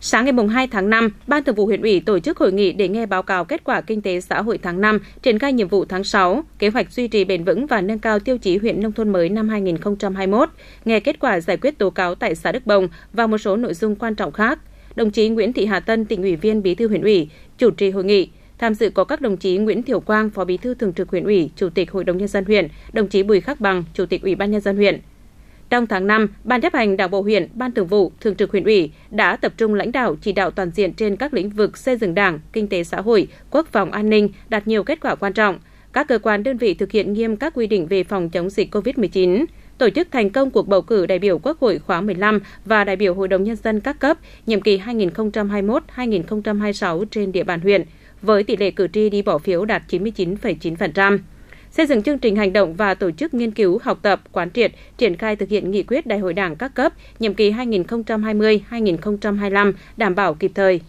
Sáng ngày 2 tháng 5, Ban Thường vụ huyện ủy tổ chức hội nghị để nghe báo cáo kết quả kinh tế xã hội tháng 5, triển khai nhiệm vụ tháng 6, kế hoạch duy trì bền vững và nâng cao tiêu chí huyện nông thôn mới năm 2021, nghe kết quả giải quyết tố cáo tại xã Đức Bồng và một số nội dung quan trọng khác. Đồng chí Nguyễn Thị Hà Tân, tỉnh ủy viên Bí thư huyện ủy, chủ trì hội nghị. Tham dự có các đồng chí Nguyễn Thiểu Quang, Phó Bí thư Thường trực huyện ủy, Chủ tịch Hội đồng nhân dân huyện, đồng chí Bùi Khắc Bằng, Chủ tịch Ủy ban nhân dân huyện. Trong tháng 5, Ban chấp hành Đảng bộ huyện, Ban thường vụ, Thường trực huyện ủy đã tập trung lãnh đạo chỉ đạo toàn diện trên các lĩnh vực xây dựng Đảng, kinh tế xã hội, quốc phòng an ninh đạt nhiều kết quả quan trọng. Các cơ quan đơn vị thực hiện nghiêm các quy định về phòng chống dịch COVID-19, tổ chức thành công cuộc bầu cử đại biểu Quốc hội khóa 15 và đại biểu Hội đồng nhân dân các cấp nhiệm kỳ 2021-2026 trên địa bàn huyện với tỷ lệ cử tri đi bỏ phiếu đạt 99,9% xây dựng chương trình hành động và tổ chức nghiên cứu, học tập, quán triệt, triển khai thực hiện nghị quyết Đại hội Đảng các cấp nhiệm kỳ 2020-2025 đảm bảo kịp thời.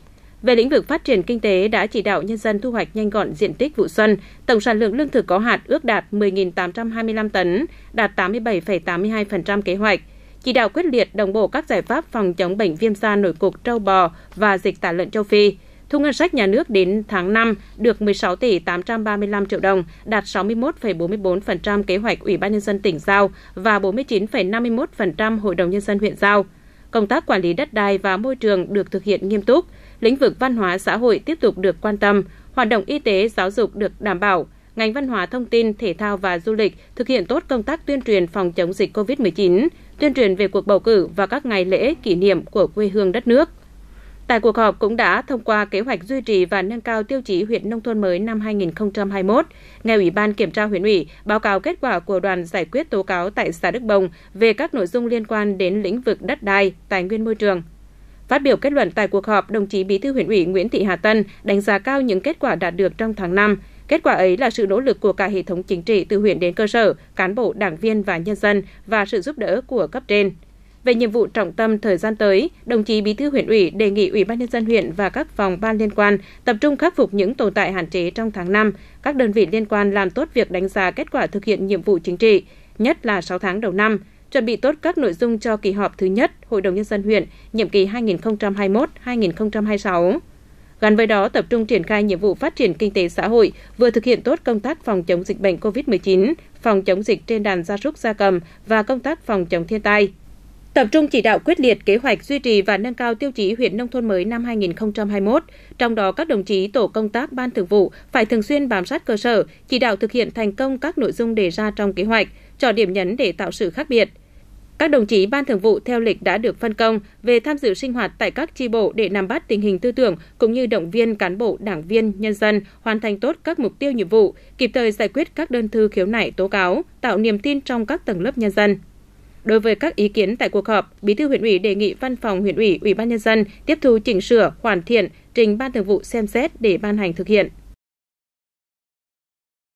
Về lĩnh vực phát triển kinh tế đã chỉ đạo nhân dân thu hoạch nhanh gọn diện tích vụ xuân, tổng sản lượng lương thực có hạt ước đạt 10.825 tấn, đạt 87,82% kế hoạch chỉ đạo quyết liệt đồng bộ các giải pháp phòng chống bệnh viêm da nổi cục trâu bò và dịch tả lợn châu Phi, Thu ngân sách nhà nước đến tháng 5 được 16 tỷ 835 triệu đồng, đạt 61,44% kế hoạch Ủy ban nhân dân tỉnh giao và 49,51% Hội đồng nhân dân huyện giao. Công tác quản lý đất đai và môi trường được thực hiện nghiêm túc, lĩnh vực văn hóa xã hội tiếp tục được quan tâm, hoạt động y tế, giáo dục được đảm bảo, ngành văn hóa thông tin, thể thao và du lịch thực hiện tốt công tác tuyên truyền phòng chống dịch COVID-19, tuyên truyền về cuộc bầu cử và các ngày lễ kỷ niệm của quê hương đất nước. Tại cuộc họp cũng đã thông qua kế hoạch duy trì và nâng cao tiêu chí huyện nông thôn mới năm 2021. Nghe Ủy ban Kiểm tra huyện ủy báo cáo kết quả của đoàn giải quyết tố cáo tại xã Đức Bồng về các nội dung liên quan đến lĩnh vực đất đai, tài nguyên môi trường. Phát biểu kết luận tại cuộc họp, đồng chí Bí thư huyện ủy Nguyễn Thị Hà Tân đánh giá cao những kết quả đạt được trong tháng 5. Kết quả ấy là sự nỗ lực của cả hệ thống chính trị từ huyện đến cơ sở, cán bộ, đảng viên và nhân dân và sự giúp đỡ của cấp trên. Về nhiệm vụ trọng tâm thời gian tới, đồng chí Bí thư huyện ủy đề nghị Ủy ban nhân dân huyện và các phòng ban liên quan tập trung khắc phục những tồn tại hạn chế trong tháng 5, các đơn vị liên quan làm tốt việc đánh giá kết quả thực hiện nhiệm vụ chính trị, nhất là 6 tháng đầu năm, chuẩn bị tốt các nội dung cho kỳ họp thứ nhất Hội đồng nhân dân huyện nhiệm kỳ 2021-2026. Gắn với đó tập trung triển khai nhiệm vụ phát triển kinh tế xã hội, vừa thực hiện tốt công tác phòng chống dịch bệnh COVID-19, phòng chống dịch trên đàn gia súc gia cầm và công tác phòng chống thiên tai. Tập trung chỉ đạo quyết liệt kế hoạch duy trì và nâng cao tiêu chí huyện nông thôn mới năm 2021, trong đó các đồng chí tổ công tác ban thường vụ phải thường xuyên bám sát cơ sở, chỉ đạo thực hiện thành công các nội dung đề ra trong kế hoạch, chọn điểm nhấn để tạo sự khác biệt. Các đồng chí ban thường vụ theo lịch đã được phân công về tham dự sinh hoạt tại các chi bộ để nắm bắt tình hình tư tưởng cũng như động viên cán bộ, đảng viên, nhân dân hoàn thành tốt các mục tiêu nhiệm vụ, kịp thời giải quyết các đơn thư khiếu nại tố cáo, tạo niềm tin trong các tầng lớp nhân dân. Đối với các ý kiến tại cuộc họp, Bí thư huyện ủy đề nghị Văn phòng huyện ủy, Ủy ban nhân dân tiếp thu chỉnh sửa, hoàn thiện, trình Ban Thường vụ xem xét để ban hành thực hiện.